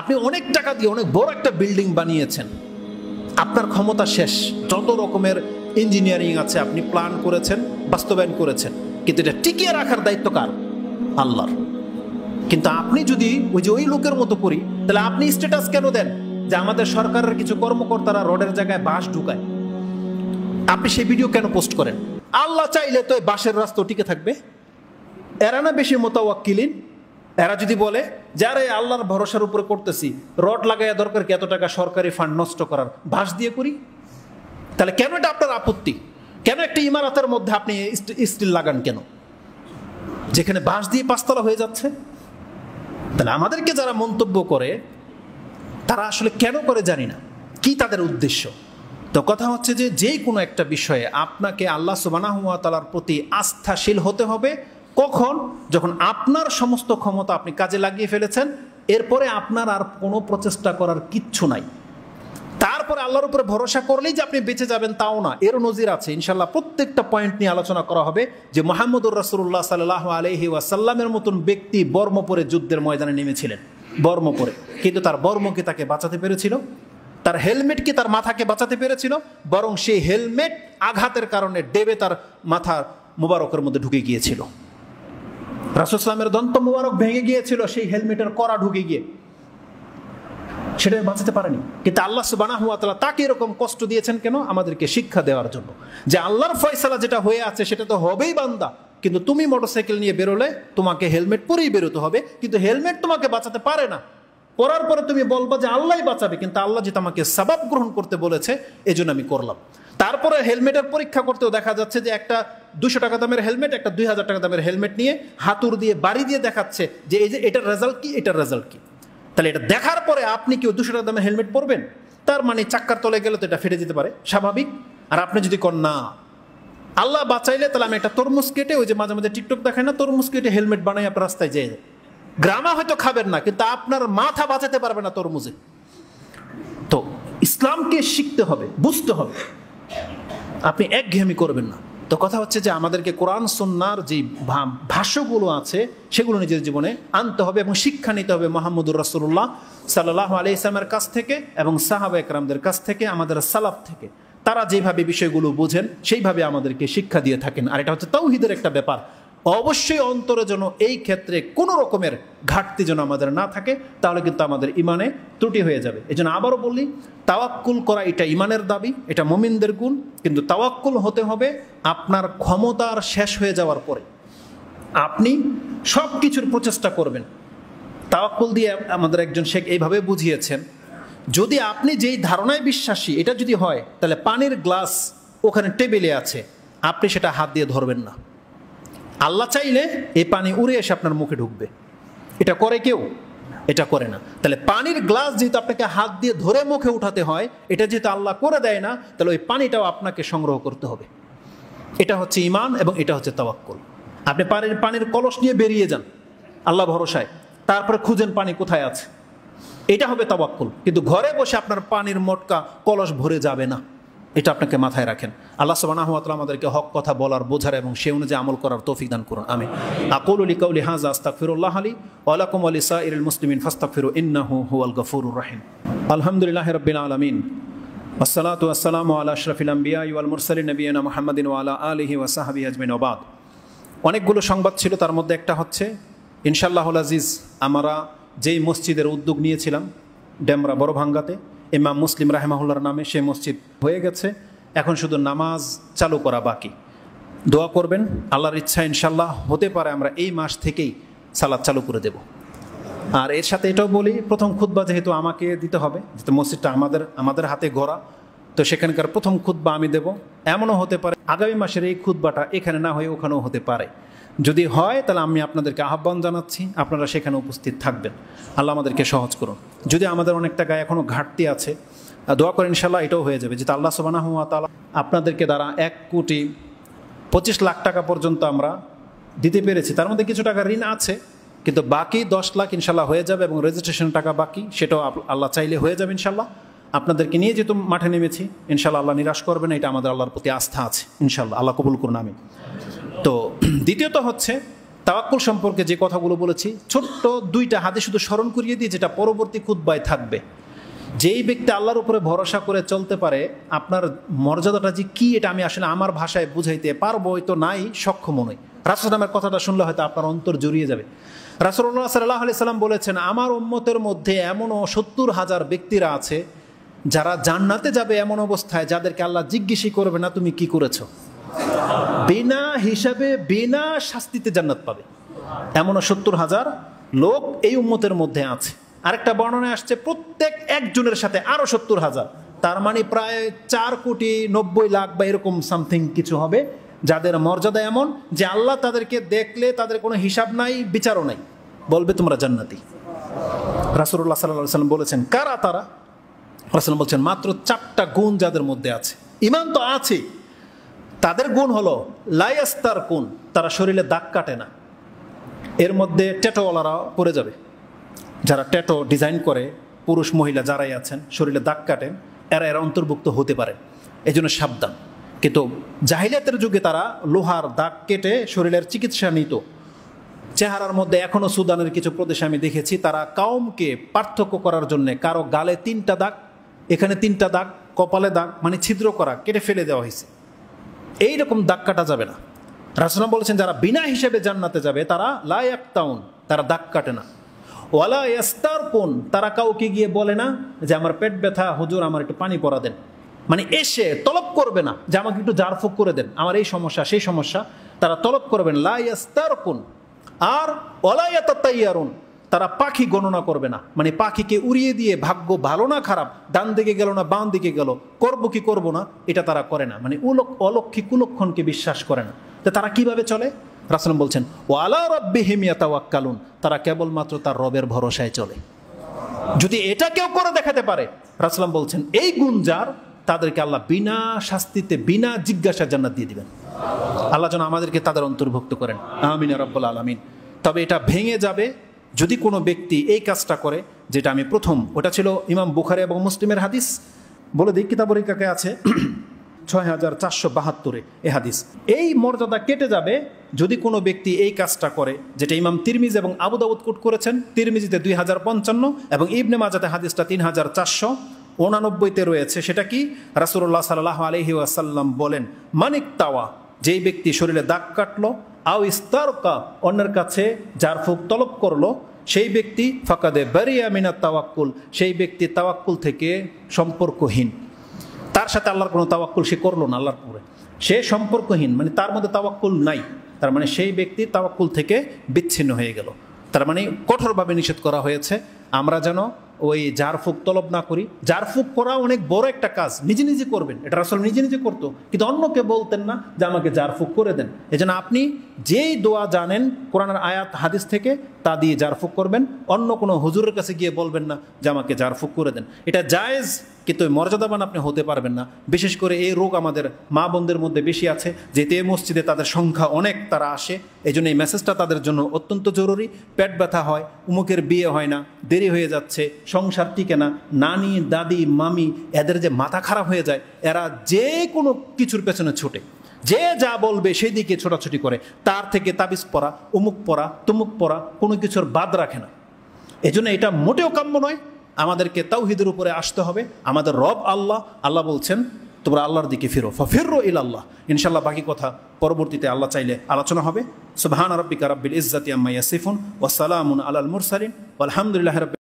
আপনি অনেক টাকা দিয়ে অনেক বড় একটা বিল্ডিং বানিয়েছেন আপনার ক্ষমতা শেষ যত রকমের ইঞ্জিনিয়ারিং আছে আপনি প্ল্যান করেছেন বাস্তবায়ন করেছেন কিন্তু এটা টিকিয়ে রাখার দায়িত্ব কার আল্লাহর কিন্তু আপনি যদি ওই যে ওই লোকের মতো করি তাহলে আপনি স্ট্যাটাস কেন দেন যে আমাদের সরকারের কিছু কর্মকর্তারা রডের জায়গায় বাঁশ ঢুকায় আপনি সেই ভিডিও কেন পোস্ট করেন আল্লাহ চাইলে তো এই বাঁশের রাস্তা টিকে থাকবে এরানা বেশি মোতাওয়াক্কিলিন এরা যদি বলে যারা আল্লাহর ভরসার উপরে করতেছি রড লাগাইয়া দরকার কি এত টাকা সরকারি ফান্ড নষ্ট করার ভাস দিয়ে করি তাহলে কেন এটা আপনার আপত্তি কেন একটা ইমারতের মধ্যে আপনি স্টিল লাগান কেন যেখানে বাঁশ দিয়ে পাঁচতলা হয়ে যাচ্ছে তাহলে আমাদেরকে যারা মন্তব্য করে তারা আসলে কেন করে জানি না কি তাদের উদ্দেশ্য তো কথা হচ্ছে যে যে কোনো একটা বিষয়ে আপনাকে আল্লাহ সুবানাহুয়া তালার প্রতি আস্থাশীল হতে হবে কখন যখন আপনার সমস্ত ক্ষমতা আপনি কাজে লাগিয়ে ফেলেছেন এরপরে আপনার আর কোনো প্রচেষ্টা করার কিচ্ছু নাই তারপরে আল্লাহর উপরে ভরসা করলেই যে আপনি বেঁচে যাবেন তাও না এর নজির আছে ইনশাল্লাহ প্রত্যেকটা পয়েন্ট নিয়ে আলোচনা করা হবে যে মোহাম্মদুর রাসুল্লাহ সাল্লাহ আলহি ওয়াসাল্লামের মতন ব্যক্তি বর্ম পরে যুদ্ধের ময়দানে নেমেছিলেন বর্ম পরে কিন্তু তার বর্ম কি তাকে বাঁচাতে পেরেছিল তার হেলমেট কি তার মাথাকে বাঁচাতে পেরেছিল বরং সেই হেলমেট আঘাতের কারণে ডেবে তার মাথার মোবারকের মধ্যে ঢুকে গিয়েছিল রাসুসলামের দন্ত মুবারক ভেঙে গিয়েছিল সেই হেলমেটের করা ঢুকে গিয়ে সেটা বাঁচাতে পারেনি কিন্তু আল্লাহ সুবাহ তাকে এরকম কষ্ট দিয়েছেন কেন আমাদেরকে শিক্ষা দেওয়ার জন্য যে আল্লাহর ফয়সালা যেটা হয়ে আছে সেটা তো হবেই বান্দা কিন্তু তুমি মোটরসাইকেল নিয়ে বেরোলে তোমাকে হেলমেট পরেই বেরোতে হবে কিন্তু হেলমেট তোমাকে বাঁচাতে পারে না করার পরে তুমি বলবা যে আল্লাহ বাঁচাবে কিন্তু আল্লাহ যে তোমাকে সাবাব গ্রহণ করতে বলেছে এজন্য আমি করলাম তারপরে হেলমেটের পরীক্ষা করতেও দেখা যাচ্ছে যে একটা দুশো টাকা দামের হেলমেট একটা দুই হাজার টাকা দামের হেলমেট নিয়ে হাতুর দিয়ে বাড়ি দিয়ে দেখাচ্ছে যে এই যে এটার রেজাল্ট কি এটার রেজাল্ট কি তাহলে এটা দেখার পরে আপনি কেউ দুশো টাকা দামের হেলমেট পরবেন তার মানে চাক্কার তলে গেলে তো এটা ফেটে যেতে পারে স্বাভাবিক আর আপনি যদি কন না আল্লাহ বাঁচাইলে তাহলে আমি একটা তরমুজ কেটে ওই যে মাঝে মাঝে টিকটক দেখায় না তরমুজ কেটে হেলমেট বানাই আপনার রাস্তায় যেয়ে গ্রামা হয়তো খাবেন না কিন্তু আপনার মাথা বাঁচাতে পারবে না তরমুজে তো ইসলামকে শিখতে হবে বুঝতে হবে আপনি একঘেয়েমি করবেন না তো কথা হচ্ছে যে আমাদেরকে কোরআন সন্ন্যার যে ভাষ্যগুলো আছে সেগুলো নিজের জীবনে আনতে হবে এবং শিক্ষা নিতে হবে মোহাম্মদুর রাসুল্লাহ সাল্লাহ আলি ইসলামের কাছ থেকে এবং সাহাবা একরামদের কাছ থেকে আমাদের সালাফ থেকে তারা যেভাবে বিষয়গুলো বোঝেন সেইভাবে আমাদেরকে শিক্ষা দিয়ে থাকেন আর এটা হচ্ছে তৌহিদের একটা ব্যাপার অবশ্যই অন্তরে যেন এই ক্ষেত্রে কোনো রকমের ঘাটতি যেন আমাদের না থাকে তাহলে কিন্তু আমাদের ইমানে ত্রুটি হয়ে যাবে এই জন্য আবারও বলি তাওয়াক্কুল করা এটা ইমানের দাবি এটা মমিনদের গুণ কিন্তু তাওয়াক্কুল হতে হবে আপনার ক্ষমতার শেষ হয়ে যাওয়ার পরে আপনি সব কিছুর প্রচেষ্টা করবেন তাওয়াক্কুল দিয়ে আমাদের একজন শেখ এইভাবে বুঝিয়েছেন যদি আপনি যেই ধারণায় বিশ্বাসী এটা যদি হয় তাহলে পানির গ্লাস ওখানে টেবিলে আছে আপনি সেটা হাত দিয়ে ধরবেন না আল্লাহ চাইলে এই পানি উড়ে এসে আপনার মুখে ঢুকবে এটা করে কেউ এটা করে না তাহলে পানির গ্লাস যেহেতু আপনাকে হাত দিয়ে ধরে মুখে উঠাতে হয় এটা যেহেতু আল্লাহ করে দেয় না তাহলে ওই পানিটাও আপনাকে সংগ্রহ করতে হবে এটা হচ্ছে ইমান এবং এটা হচ্ছে তাবাক্কল আপনি পানির পানির কলস নিয়ে বেরিয়ে যান আল্লাহ ভরসায় তারপরে খুঁজেন পানি কোথায় আছে এটা হবে তাবাক্কল কিন্তু ঘরে বসে আপনার পানির মটকা কলস ভরে যাবে না এটা আপনাকে মাথায় রাখেন আল্লাহ সুবাহতাল আমাদেরকে হক কথা বলার বোঝার এবং সে অনুযায়ী আমল করার তৌফিক দান করুন আমি আকুল আলী কাউলি হাজ ফিরুল্লাহ আলী ওয়ালাকুম আলী সা ইরুল মুসলিমিন ফাস্তাকফিরু ইন্নাহু হুয়াল গফুর রাহিম আলহামদুলিল্লাহ রবিল আলমিন আসসালাতু আসসালাম আলা আশরাফিল আম্বিয়া ইউল মুরসালিন নবীনা মোহাম্মদিন ওয়ালা আলহি সাহাবি আজমিন ওবাদ অনেকগুলো সংবাদ ছিল তার মধ্যে একটা হচ্ছে ইনশাল্লাহ আজিজ আমরা যেই মসজিদের উদ্যোগ নিয়েছিলাম ডেমরা ভাঙ্গাতে ইমাম মুসলিম রাহেমাহুল্লার নামে সে মসজিদ হয়ে গেছে এখন শুধু নামাজ চালু করা বাকি দোয়া করবেন আল্লাহর ইচ্ছা ইনশাল্লাহ হতে পারে আমরা এই মাস থেকেই সালাদ চালু করে দেব আর এর সাথে এটাও বলি প্রথম খুদ্া যেহেতু আমাকে দিতে হবে যেহেতু মসজিদটা আমাদের আমাদের হাতে গড়া তো সেখানকার প্রথম খুদ্া আমি দেব এমনও হতে পারে আগামী মাসের এই খুদ্বাটা এখানে না হয়ে ওখানেও হতে পারে যদি হয় তাহলে আমি আপনাদেরকে আহ্বান জানাচ্ছি আপনারা সেখানে উপস্থিত থাকবেন আল্লাহ আমাদেরকে সহজ করুন যদি আমাদের অনেক টাকায় এখনও ঘাটতি আছে দোয়া করেন ইনশাল্লাহ এটাও হয়ে যাবে যে আল্লাহ সোবানা হুয়া তালা আপনাদেরকে দ্বারা এক কোটি পঁচিশ লাখ টাকা পর্যন্ত আমরা দিতে পেরেছি তার মধ্যে কিছু টাকা ঋণ আছে কিন্তু বাকি দশ লাখ ইনশাল্লাহ হয়ে যাবে এবং রেজিস্ট্রেশন টাকা বাকি সেটাও আল্লাহ চাইলে হয়ে যাবে ইনশাল্লাহ আপনাদেরকে নিয়ে যেহেতু মাঠে নেমেছি ইনশাল্লাহ আল্লাহ নিরাশ করবেন এটা আমাদের আল্লাহর প্রতি আস্থা আছে ইনশাল্লাহ আল্লাহ কবুল করুন আমি তো দ্বিতীয়ত হচ্ছে তাওয়াক্কুল সম্পর্কে যে কথাগুলো বলেছি ছোট্ট দুইটা হাতে শুধু স্মরণ করিয়ে দিয়ে যেটা পরবর্তী খুদ্বায় থাকবে যেই ব্যক্তি আল্লাহর উপরে ভরসা করে চলতে পারে আপনার মর্যাদাটা যে কী এটা আমি আসলে আমার ভাষায় বুঝাইতে পারবো হয়তো নাই সক্ষম নই রাসুলামের কথাটা শুনলে হয়তো আপনার অন্তর জড়িয়ে যাবে রাসুল্লাহ সাল্লাহ সাল্লাম বলেছেন আমার উম্মতের মধ্যে এমনও সত্তর হাজার ব্যক্তিরা আছে যারা জান্নাতে যাবে এমন অবস্থায় যাদেরকে আল্লাহ জিজ্ঞেসই করবে না তুমি কি করেছো বিনা হিসাবে বিনা শাস্তিতে জান্নাত পাবে এমন সত্তর হাজার লোক এই উম্মতের মধ্যে আছে আরেকটা বর্ণনা আসছে প্রত্যেক একজনের সাথে আরও সত্তর হাজার তার মানে প্রায় চার কোটি নব্বই লাখ বা এরকম সামথিং কিছু হবে যাদের মর্যাদা এমন যে আল্লাহ তাদেরকে দেখলে তাদের কোনো হিসাব নাই বিচারও নাই বলবে তোমরা জান্নাতি রাসুল্লাহ সাল্লাহ সাল্লাম বলেছেন কারা তারা রাসুল বলছেন মাত্র চারটা গুণ যাদের মধ্যে আছে ইমান তো আছে তাদের গুণ হলো লাইয়াস্তার কুন তারা শরীরে দাগ কাটে না এর মধ্যে ট্যাটোওয়ালারা পড়ে যাবে যারা ট্যাটো ডিজাইন করে পুরুষ মহিলা যারাই আছেন শরীরে দাগ কাটেন এরা এরা অন্তর্ভুক্ত হতে পারে এই জন্য সাবধান কিন্তু জাহিলিয়াতের যুগে তারা লোহার দাগ কেটে শরীরের চিকিৎসা নিত চেহারার মধ্যে এখনও সুদানের কিছু প্রদেশে আমি দেখেছি তারা কাউমকে পার্থক্য করার জন্য কারো গালে তিনটা দাগ এখানে তিনটা দাগ কপালে দাগ মানে ছিদ্র করা কেটে ফেলে দেওয়া হয়েছে এইরকম দাগ কাটা যাবে না রাসুলাম বলেছেন যারা বিনা হিসেবে জান্নাতে যাবে তারা লায়াক তাউন তারা দাগ কাটে না ওয়ালা এস্তার কোন তারা কাউকে গিয়ে বলে না যে আমার পেট ব্যথা হুজুর আমার একটু পানি পরা দেন মানে এসে তলব করবে না যে আমাকে একটু জারফুক করে দেন আমার এই সমস্যা সেই সমস্যা তারা তলব করবেন এস্তার কোন আর তাইয়ারুন তারা পাখি গণনা করবে না মানে পাখিকে উড়িয়ে দিয়ে ভাগ্য ভালো না খারাপ ডান দিকে গেল না বাম দিকে গেল করব কি করব না এটা তারা করে না মানে উলক অলক্ষী কুলক্ষণকে বিশ্বাস করে না তো তারা কিভাবে চলে রাসলাম বলছেন ওয়ালা রব্বি হিমিয়াতাওয়াক্কালুন তারা কেবলমাত্র তার রবের ভরসায় চলে যদি এটা কেউ করে দেখাতে পারে রাসলাম বলছেন এই গুণ যার তাদেরকে আল্লাহ বিনা শাস্তিতে বিনা জিজ্ঞাসা জান্নাত দিয়ে দিবেন আল্লাহ যেন আমাদেরকে তাদের অন্তর্ভুক্ত করেন আমিন রব্বুল আলমিন তবে এটা ভেঙে যাবে যদি কোনো ব্যক্তি এই কাজটা করে যেটা আমি প্রথম ওটা ছিল ইমাম বুখারে এবং মুসলিমের হাদিস বলে দিই কিতাবরিকাকে আছে ছয় হাজার চারশো বাহাত্তরে এ হাদিস এই মর্যাদা কেটে যাবে যদি কোনো ব্যক্তি এই কাজটা করে যেটা ইমাম তিরমিজ এবং আবুদাউদ কোট করেছেন তিরমিজিতে দুই হাজার পঞ্চান্ন এবং ইবনে মাজাতে হাদিসটা তিন হাজার চারশো উনানব্বইতে রয়েছে সেটা কি রাসুল্লাহ সাল্লাহ আলহি আসাল্লাম বলেন মানিক তাওয়া যেই ব্যক্তি শরীরে দাগ কাটলো আও ইস্তারকা অন্যের কাছে যার ফুক তলব করলো সেই ব্যক্তি ফাঁকাদে বেরিয়া মিনা তাওয়াক্কুল সেই ব্যক্তি তাওয়াক্কুল থেকে সম্পর্কহীন তার সাথে আল্লাহর কোনো তাওয়াক্কুল সে করলো না আল্লাহর পরে সে সম্পর্কহীন মানে তার মধ্যে তাওয়াক্কুল নাই তার মানে সেই ব্যক্তি তাওয়াক্কুল থেকে বিচ্ছিন্ন হয়ে গেল তার মানে কঠোরভাবে নিষেধ করা হয়েছে আমরা যেন ওই জারফুক তলব না করি জারফুক করা অনেক বড় একটা কাজ নিজে নিজে করবেন এটা আসলে নিজে নিজে করতো কিন্তু অন্যকে বলতেন না যে আমাকে জারফুক করে দেন এজন্য আপনি যেই দোয়া জানেন কোরআনের আয়াত হাদিস থেকে তা দিয়ে জারফুক করবেন অন্য কোনো হুজুরের কাছে গিয়ে বলবেন না যে আমাকে জারফুক করে দেন এটা জায়েজ কিন্তু মর্যাদাবান আপনি হতে পারবেন না বিশেষ করে এই রোগ আমাদের মা বোনদের মধ্যে বেশি আছে যে তে মসজিদে তাদের সংখ্যা অনেক তারা আসে এই জন্য এই মেসেজটা তাদের জন্য অত্যন্ত জরুরি পেট ব্যথা হয় উমুকের বিয়ে হয় না দেরি হয়ে যাচ্ছে সংসার টিকে না নানি দাদি মামি এদের যে মাথা খারাপ হয়ে যায় এরা যে কোনো কিছুর পেছনে ছুটে যে যা বলবে দিকে ছোটাছুটি করে তার থেকে তাবিজ পরা উমুক পরা তুমুক পরা কোনো কিছুর বাদ রাখে না এজন্য এটা মোটেও কাম্য নয় আমাদেরকে তাওহিদের উপরে আসতে হবে আমাদের রব আল্লাহ আল্লাহ বলছেন তোমরা আল্লাহর দিকে ফিরো ফিরো ইল আল্লাহ ইনশাল্লাহ বাকি কথা পরবর্তীতে আল্লাহ চাইলে আলোচনা হবে সুবাহান রব্বিকা রব্বিল ইজ্জাতি আম্মা ইয়াসিফুন ওয়া সালামুন আলাল মুরসালিন আলহামদুলিল্লাহ